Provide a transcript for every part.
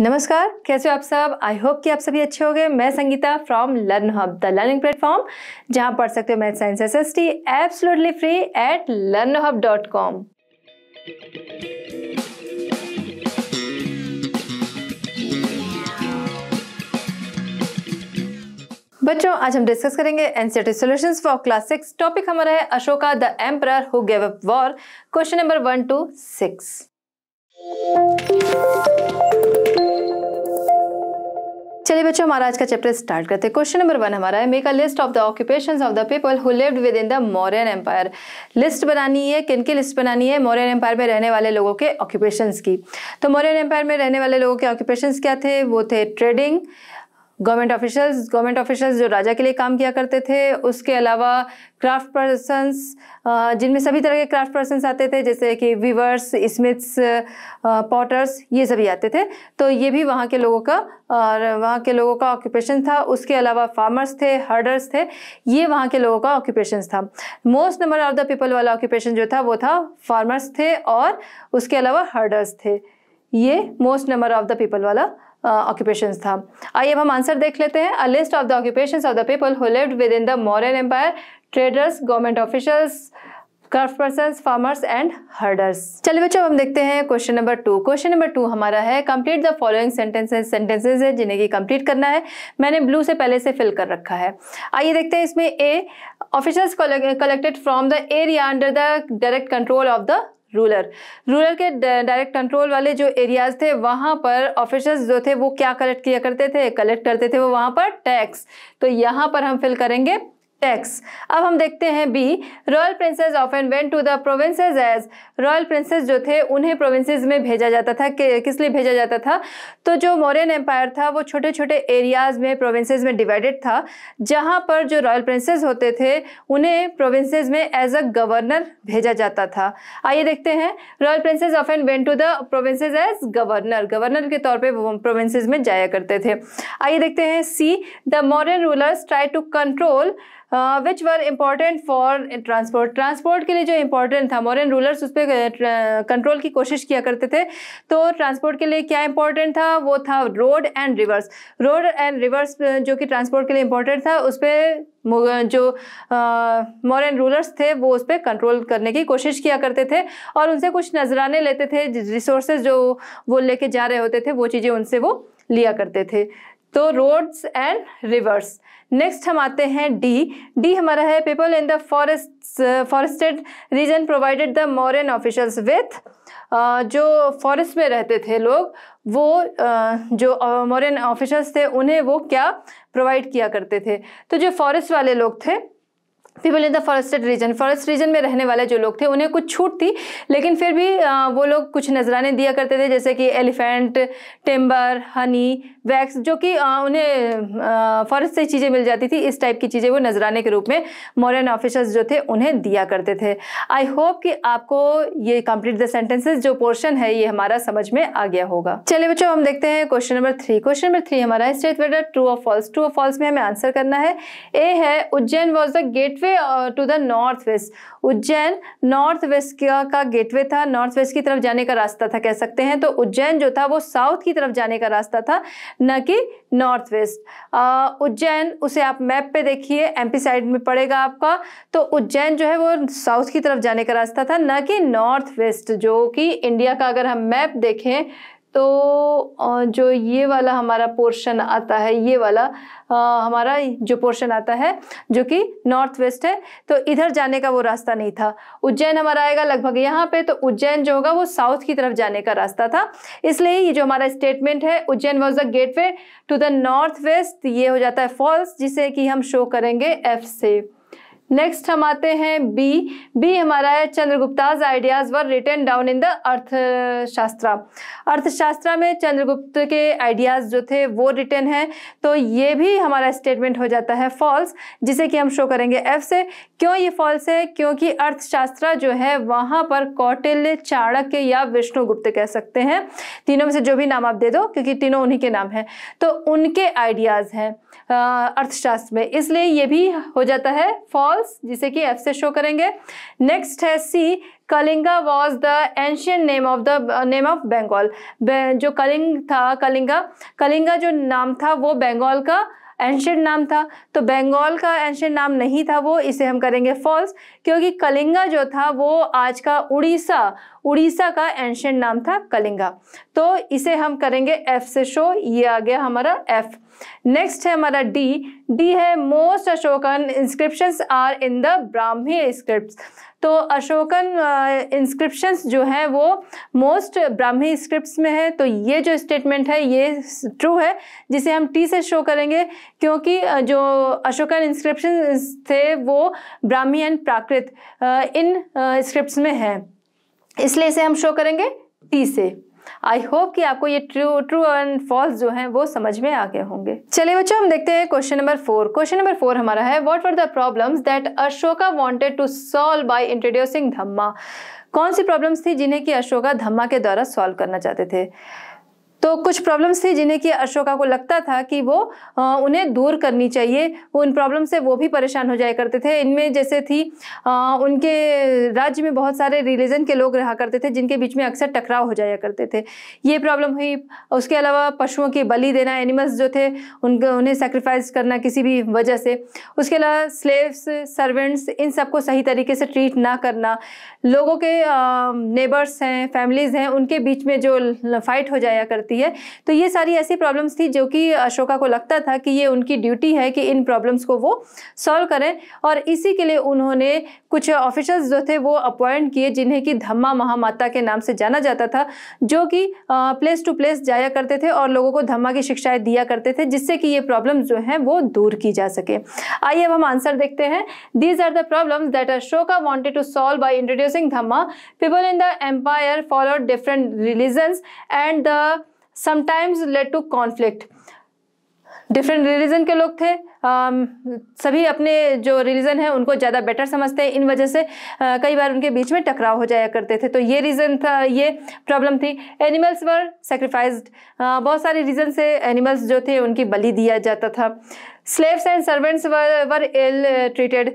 नमस्कार कैसे हो आप सब आई होप कि आप सभी अच्छे गए मैं Sangeeta from Learn Hub the learning platform जहां पढ़ सकते हो math science S S T absolutely free at Learn Hub dot com बच्चों आज हम डिस्कस करेंगे NCERT solutions for class six topic हमारा है Ashoka the emperor who gave up war question number one two six चलिए बच्चों हमारा आज का चैप्टर स्टार्ट करते हैं क्वेश्चन नंबर वन हमारा है make a list of the occupations of the people who lived within the Mauryan empire list बनानी है किन की लिस्ट बनानी है मौर्यन एम्पायर में रहने वाले लोगों के ऑक्यूपेशंस की तो मौर्यन एम्पायर में रहने वाले लोगों के ऑक्यूपेशंस क्या थे वो थे trading government officials government officials जो राजा के लिए काम किया करते थे उसके अलावा क्राफ्ट पर्सनस जिनमें सभी तरह के क्राफ्ट पर्सनस आते थे जैसे कि वीवर्स स्मिथ्स पॉटर्स ये सभी आते थे तो ये भी वहाँ के लोगों का और वहाँ के लोगों का ऑक्यूपेशन था उसके अलावा फार्मर्स थे हर्डर्स थे ये वहाँ के लोगों का ऑक्यूपेशन था most number of the people वाला ऑक्यूपेशन जो था वो था फार्मर्स थे और उसके अलावा हर्डर्स थे ये most number of the people वाला ऑक्यूपेशन था आइए अब हम आंसर देख लेते हैं a list of the occupation of the people who lived within the Mauryan empire traders government officers craft person farmers and herders चलिए बच्चों हम देखते हैं question number two question number two हमारा है complete the following sentences sentences है जिन्हें की कंप्लीट करना है मैंने ब्लू से पहले से फिल कर रखा है आइए देखते हैं इसमें A officers collected from the area under the direct control of the rural rural के डायरेक्ट कंट्रोल वाले जो एरियाज थे वहाँ पर ऑफिसर्स जो थे वो क्या कलेक्ट किया करते थे कलेक्ट करते थे वो वहाँ पर टैक्स तो यहाँ पर हम फिल करेंगे टैक्स अब हम देखते हैं B royal princes off and went to the provinces as royal princes जो थे उन्हें प्रोविंसेज में भेजा जाता था कि, किस लिए भेजा जाता था तो जो मौर्यन एम्पायर था वो छोटे छोटे एरियाज में प्रोविंसेज में डिवाइडेड था जहाँ पर जो रॉयल प्रिंसेस होते थे उन्हें प्रोविंसेज में एज अ गवर्नर भेजा जाता था आइए देखते हैं royal princes off and went to the provinces as governor governor के तौर पर वो प्रोविंसेज में जाया करते थे आइए देखते हैं C the Mauryan rulers try to control which were important for transport transport के लिए जो इम्पोर्टेंट था मॉरन रूलर्स उस पर कंट्रोल uh, की कोशिश किया करते थे तो ट्रांसपोर्ट के लिए क्या इंपॉर्टेंट था वो था road and rivers road and rivers जो कि ट्रांसपोर्ट के लिए इम्पोर्टेंट था उस पर uh, जो मॉरन uh, रूलर्स थे वो उस पर कंट्रोल करने की कोशिश किया करते थे और उनसे कुछ नजराने लेते थे रिसोर्सेज जो वो लेके जा रहे होते थे वो चीज़ें उनसे वो लिया करते थे तो रोड्स एंड रिवर्स नेक्स्ट हम आते हैं डी डी हमारा है people in the forest forested region provided the Mauryan officials with जो फॉरेस्ट में रहते थे लोग वो uh, जो मॉरन ऑफिशल्स थे उन्हें वो क्या प्रोवाइड किया करते थे तो जो फॉरेस्ट वाले लोग थे people in the forested region forest region में रहने वाले जो लोग थे उन्हें कुछ छूट थी लेकिन फिर भी वो लोग कुछ नजराने दिया करते थे जैसे कि एलिफेंट टिम्बर हनी वैक्स जो कि उन्हें फर्ज से चीज़ें मिल जाती थी इस टाइप की चीज़ें वो नजराने के रूप में मॉरन ऑफिसर्स जो थे उन्हें दिया करते थे आई होप कि आपको ये कंप्लीट द सेंटेंसेस जो पोर्शन है ये हमारा समझ में आ गया होगा चलिए बच्चों हम देखते हैं question number three question number three हमारा है state whether true or false true or false में हमें आंसर करना है ए है Ujjain was the gateway to the north west Ujjain north west का गेटवे था नॉर्थ वेस्ट की तरफ जाने का रास्ता था कह सकते हैं तो उज्जैन जो था वो साउथ की तरफ जाने का रास्ता था न कि नॉर्थ वेस्ट उज्जैन उसे आप मैप पे देखिए एमपी साइड में पड़ेगा आपका तो उज्जैन जो है वो साउथ की तरफ जाने का रास्ता था न कि नॉर्थ वेस्ट जो कि इंडिया का अगर हम मैप देखें तो जो ये वाला हमारा पोर्शन आता है ये वाला हमारा जो पोर्शन आता है जो कि नॉर्थ वेस्ट है तो इधर जाने का वो रास्ता नहीं था उज्जैन हमारा आएगा लगभग यहाँ पे तो उज्जैन जो होगा वो साउथ की तरफ जाने का रास्ता था इसलिए ये जो हमारा स्टेटमेंट है Ujjain was the gateway to the north west ये हो जाता है फॉल्स जिसे कि हम शो करेंगे एफ से नेक्स्ट हम आते हैं बी बी हमारा है Chandragupta's ideas were written down in the Arthashastra Arthashastra में चंद्रगुप्त के आइडियाज जो थे वो रिटर्न है तो ये भी हमारा स्टेटमेंट हो जाता है फॉल्स जिसे कि हम शो करेंगे एफ से क्यों ये फॉल्स है क्योंकि अर्थशास्त्र जो है वहाँ पर कौटिल्य चाणक्य या विष्णुगुप्त कह सकते हैं तीनों में से जो भी नाम आप दे दो क्योंकि तीनों उन्हीं के नाम हैं तो उनके आइडियाज हैं अर्थशास्त्र में इसलिए ये भी हो जाता है फॉल्स फॉल्स जिसे कि एफ से शो करेंगे नेक्स्ट है C Kalinga was the ancient name of the name of Bengal जो कलिंग था कलिंगा कलिंगा जो नाम था वो बंगाल का एंशियंट नाम था तो बंगाल का एंशियंट नाम नहीं था वो इसे हम करेंगे फॉल्स क्योंकि कलिंगा जो था वो आज का उड़ीसा उड़ीसा का एंशियंट नाम था कलिंगा तो इसे हम करेंगे एफ से शो ये आ गया हमारा एफ नेक्स्ट है हमारा डी डी है most Ashokan inscription are in the Brahmi script तो अशोकन इंस्क्रिप्शंस uh, जो है वो मोस्ट ब्राह्मी स्क्रिप्ट में है तो ये जो स्टेटमेंट है ये ट्रू है जिसे हम टी से शो करेंगे क्योंकि uh, जो अशोकन इंस्क्रिप्शन थे वो Brahmi and Prakrit in script uh, में है इसलिए इसे हम शो करेंगे टी से आई होप कि आपको ये ट्रू ट्रू एंड फॉल्स जो हैं वो समझ में आ गए होंगे चलिए बच्चों हम देखते हैं question number four question number four हमारा है what were the problems that Ashoka wanted to solve by introducing dhamma कौन सी प्रॉब्लम्स थी जिन्हें कि अशोका धम्मा के द्वारा सॉल्व करना चाहते थे तो कुछ प्रॉब्लम्स थी जिन्हें कि अशोका को लगता था कि वो उन्हें दूर करनी चाहिए वो उन प्रॉब्लम से वो भी परेशान हो जाया करते थे इनमें जैसे थी उनके राज्य में बहुत सारे रिलीजन के लोग रहा करते थे जिनके बीच में अक्सर टकराव हो जाया करते थे ये प्रॉब्लम हुई उसके अलावा पशुओं की बलि देना एनिमल्स जो थे उनके उन्हें सेक्रीफाइस करना किसी भी वजह से उसके अलावा स्लेव्स सर्वेंट्स इन सबको सही तरीके से ट्रीट ना करना लोगों के नेबर्स हैं फैमिलीज़ हैं उनके बीच में जो फाइट हो जाया करती सकती है तो ये सारी ऐसी प्रॉब्लम्स थी जो कि अशोका को लगता था कि ये उनकी ड्यूटी है कि इन प्रॉब्लम्स को वो सॉल्व करें और इसी के लिए उन्होंने कुछ ऑफिसर्स जो थे वो अपॉइंट किए जिन्हें कि धम्मा महामाता के नाम से जाना जाता था जो कि प्लेस टू प्लेस जाया करते थे और लोगों को धम्मा की शिक्षाएं दिया करते थे जिससे कि ये प्रॉब्लम जो हैं वो दूर की जा सके आइए अब हम आंसर देखते हैं these are the problem that Ashoka wanted to solve by introducing dhamma people in the empire followed different religions and the sometimes led to conflict different religion के लोग थे आ, um, सभी अपने जो रिलीजन है उनको ज़्यादा बेटर समझते हैं इन वजह से आ, uh, कई बार उनके बीच में टकराव हो जाया करते थे तो ये रीज़न था ये प्रॉब्लम थी एनिमल्स वर सेक्रीफाइज बहुत सारे रीज़न से एनिमल्स जो थे उनकी बलि दिया जाता था slaves and servants were ill treated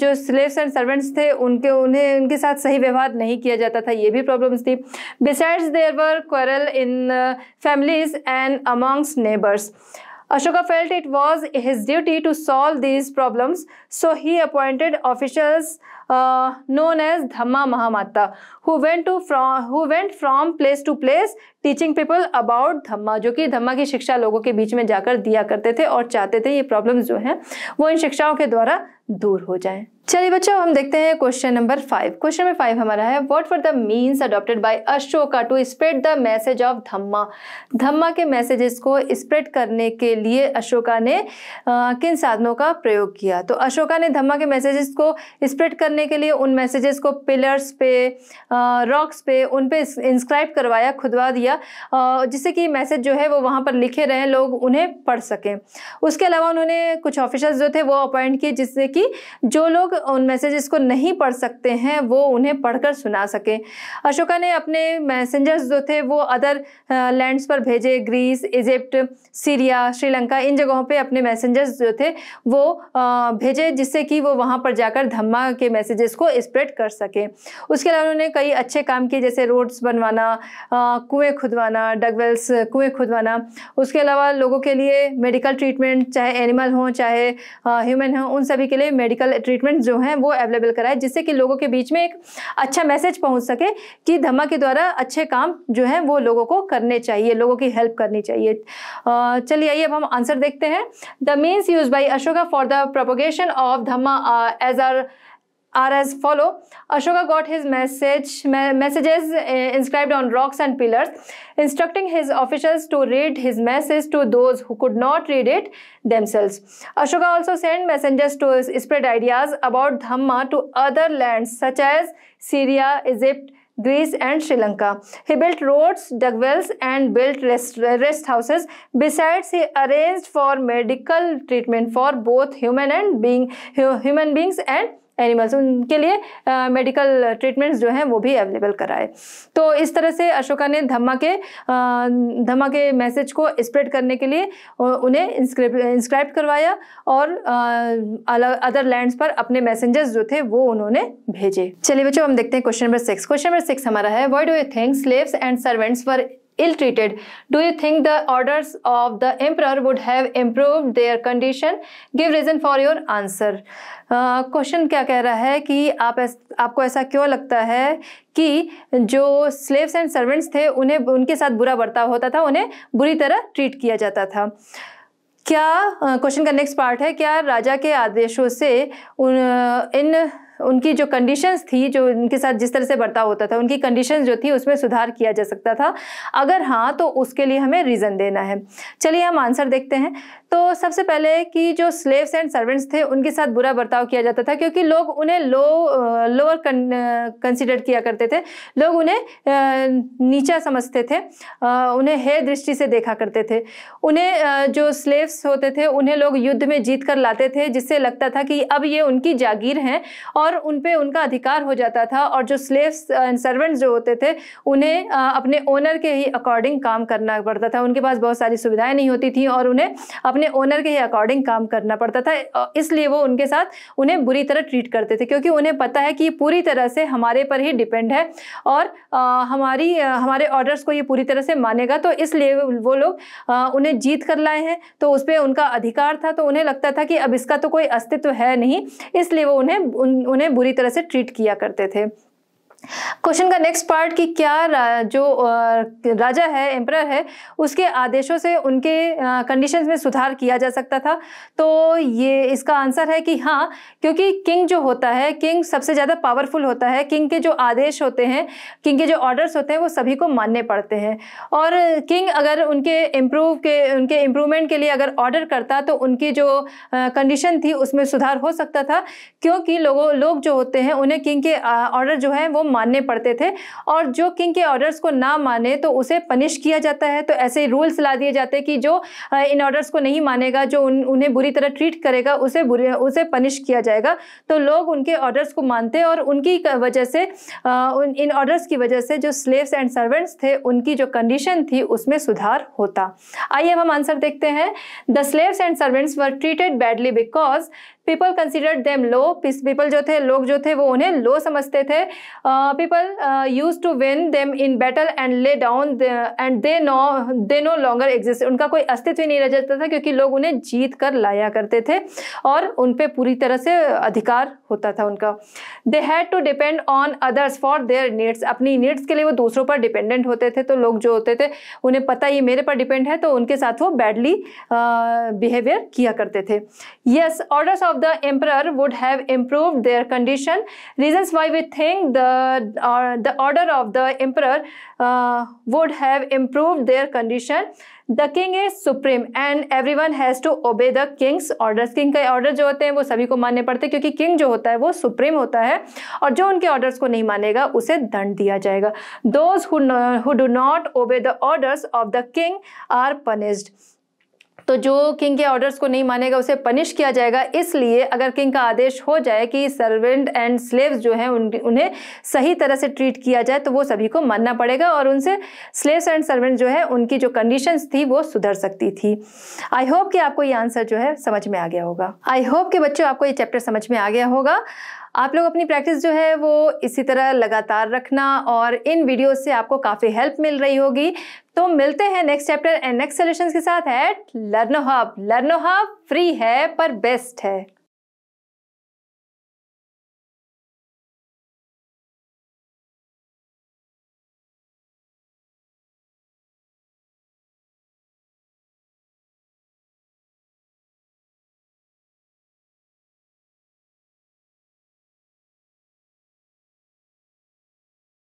जो स्लेव्स एंड सर्वेंट्स थे उनके उन्हें उनके साथ सही व्यवहार नहीं किया जाता था ये भी प्रॉब्लम्स थी besides there were quarrel in families and amongst neighbours Ashoka felt it was his duty to solve these problems, so he appointed officials uh, known as Dhamma Mahamata, who went to from who went from place to place teaching people about Dhamma, जो कि धम्मा की शिक्षा लोगों के बीच में जाकर दिया करते थे और चाहते थे ये problems जो हैं वो इन शिक्षाओं के द्वारा दूर हो जाएं चलिए बच्चों हम देखते हैं question number five question number five हमारा है what for the means adopted by Ashoka to spread the message of dhamma dhamma के मैसेजेस को स्प्रेड करने के लिए अशोका ने आ, किन साधनों का प्रयोग किया तो अशोका ने धम्मा के मैसेजेस को स्प्रेड करने के लिए उन मैसेजेस को पिलर्स पे रॉक्स पे उन पर इंस्क्राइब करवाया खुदवा दिया जिससे कि मैसेज जो है वो वहाँ पर लिखे रहें लोग उन्हें पढ़ सकें उसके अलावा उन्होंने कुछ ऑफिशल्स जो थे वो अपॉइंट किए जिससे कि जो लोग उन मैसेजेस को नहीं पढ़ सकते हैं वो उन्हें पढ़कर सुना सकें अशोका ने अपने मैसेंजर्स जो थे वो अदर लैंड्स पर भेजे ग्रीस इजिप्ट सीरिया श्रीलंका इन जगहों पे अपने मैसेंजर्स जो थे वो भेजे जिससे कि वो वहाँ पर जाकर धम्मा के मैसेजेस को स्प्रेड कर सकें उसके अलावा उन्होंने कई अच्छे काम किए जैसे रोड्स बनवाना कुएँ खुदवाना डगवेल्स कुएँ खुदवाना उसके अलावा लोगों के लिए मेडिकल ट्रीटमेंट चाहे एनिमल हों चाहे ह्यूमन हों उन सभी के लिए मेडिकल ट्रीटमेंट जो हैं वो अवेलेबल कराए जिससे कि लोगों के बीच में एक अच्छा मैसेज पहुंच सके कि धमा के द्वारा अच्छे काम जो हैं वो लोगों को करने चाहिए लोगों की हेल्प करनी चाहिए चलिए आइए अब हम आंसर देखते हैं the means use by Ashoka for the propagation of dhamma as are are as follow. Ashoka got his message messages eh, inscribed on rocks and pillars, instructing his officials to read his message to those who could not read it themselves. Ashoka also sent messengers to spread ideas about Dhamma to other lands such as Syria, Egypt, Greece and Sri Lanka. He built roads, dug wells and built rest, rest houses. Besides, he arranged for medical treatment for both human and being human beings and animals उनके लिए medical treatments जो हैं वो भी available कराए तो इस तरह से अशोका ने धम्मा के धम्मा के मैसेज को स्प्रेड करने के लिए उन्हें इंस्क्रिप इंस्क्राइब करवाया और अदर लैंड्स पर अपने मैसेंजर्स जो थे वो उन्होंने भेजे चलिए बच्चों हम देखते हैं question number six question number six हमारा है why do you think slaves and servants for ill treated do you think the orders of the emperor would have improved their condition give reason for your answer question uh, क्या कह रहा है कि आप S, आपको ऐसा क्यों लगता है कि जो स्लेव्स एंड सर्वेंट्स थे उन्हें उनके साथ बुरा बर्ताव होता था उन्हें बुरी तरह ट्रीट किया जाता था क्या क्वेश्चन uh, का नेक्स्ट पार्ट है क्या राजा के आदेशों से उन इन उनकी जो कंडीशंस थी जो उनके साथ जिस तरह से बर्ताव होता था उनकी कंडीशंस जो थी उसमें सुधार किया जा सकता था अगर हाँ तो उसके लिए हमें रीज़न देना है चलिए हम आंसर देखते हैं तो सबसे पहले कि जो स्लेव्स एंड सर्वेंट्स थे उनके साथ बुरा बर्ताव किया जाता था क्योंकि लोग उन्हें लो लोअर कंसिडर किया करते थे लोग उन्हें नीचा समझते थे उन्हें हे दृष्टि से देखा करते थे उन्हें जो स्लेव्स होते थे उन्हें लोग युद्ध में जीत कर लाते थे जिससे लगता था कि अब ये उनकी जागीर हैं और उन पर उनका अधिकार हो जाता था और जो स्लेव्स एंड सर्वेंट्स जो होते थे उन्हें अपने ओनर के ही अकॉर्डिंग काम करना पड़ता था उनके पास बहुत सारी सुविधाएं नहीं होती थी और उन्हें अपने ओनर के ही अकॉर्डिंग काम करना पड़ता था इसलिए वो उनके साथ उन्हें बुरी तरह ट्रीट करते थे क्योंकि उन्हें पता है कि ये पूरी तरह से हमारे पर ही डिपेंड है और हमारी हमारे ऑर्डर्स को ये पूरी तरह से मानेगा तो इसलिए वो लोग उन्हें जीत कर लाए हैं तो उस पर उनका अधिकार था तो उन्हें लगता था कि अब इसका तो कोई अस्तित्व है नहीं इसलिए वो उन्हें उन, उन्हें बुरी तरह से ट्रीट किया करते थे क्वेश्चन का नेक्स्ट पार्ट कि क्या जो राजा है एम्प्रर है उसके आदेशों से उनके कंडीशंस में सुधार किया जा सकता था तो ये इसका आंसर है कि हाँ क्योंकि किंग जो होता है किंग सबसे ज़्यादा पावरफुल होता है किंग के जो आदेश होते हैं किंग के जो ऑर्डर्स होते हैं वो सभी को मानने पड़ते हैं और किंग अगर उनके इम्प्रूव के उनके इम्प्रूवमेंट के लिए अगर ऑर्डर करता तो उनकी जो कंडीशन थी उसमें सुधार हो सकता था क्योंकि लोगों लोग जो होते हैं उन्हें किंग के ऑर्डर जो है वो मानने पड़ते थे और जो किंग के ऑर्डर्स को ना माने तो उसे पनिश किया जाता है तो ऐसे रूल्स ला दिए जाते हैं कि जो इन ऑर्डर्स को नहीं मानेगा जो उन, उन्हें बुरी तरह ट्रीट करेगा उसे उसे पनिश किया जाएगा तो लोग उनके ऑर्डर्स को मानते और उनकी वजह से इन ऑर्डर्स की वजह से जो स्लेव्स एंड सर्वेंट्स थे उनकी जो कंडीशन थी उसमें सुधार होता आइए हम आंसर देखते हैं the slaves and servants were treated badly because people consider them low people जो थे लोग जो थे वो उन्हें लो समझते थे people use to win them in battle and lay down and they no they no longer exist उनका कोई अस्तित्व ही नहीं रह जाता था क्योंकि लोग उन्हें जीत कर लाया करते थे और उन पर पूरी तरह से अधिकार होता था उनका they had to depend on others for their needs अपनी नीड्स के लिए वो दूसरों पर डिपेंडेंट होते थे तो लोग जो होते थे उन्हें पता ही मेरे पर डिपेंड है तो उनके साथ वो बैडली बिहेवियर uh, किया करते थे yes orders of of the emperor would have improved their condition. Reasons why we think the, uh, the order of the emperor uh, would have improved their condition. The king is supreme and everyone has to obey the king's order king के order जो होते हैं वो सभी को मानने पड़ते हैं क्योंकि किंग जो होता है वो सुप्रीम होता है और जो उनके ऑर्डर्स को नहीं मानेगा उसे दंड दिया जाएगा those who do not obey the orders of the king are punished तो जो किंग के ऑर्डर्स को नहीं मानेगा उसे पनिश किया जाएगा इसलिए अगर किंग का आदेश हो जाए कि सर्वेंट एंड स्लेव्स जो हैं उन उन्हें सही तरह से ट्रीट किया जाए तो वो सभी को मानना पड़ेगा और उनसे स्लेव्स एंड सर्वेंट जो है उनकी जो कंडीशन थी वो सुधर सकती थी आई होप कि आपको ये आंसर जो है समझ में आ गया होगा आई होप कि बच्चों आपको ये चैप्टर समझ में आ गया होगा आप लोग अपनी प्रैक्टिस जो है वो इसी तरह लगातार रखना और इन वीडियो से आपको काफ़ी हेल्प मिल रही होगी तो मिलते हैं next chapter and next solution के साथ at Learno Hub Learno Hub free है पर बेस्ट है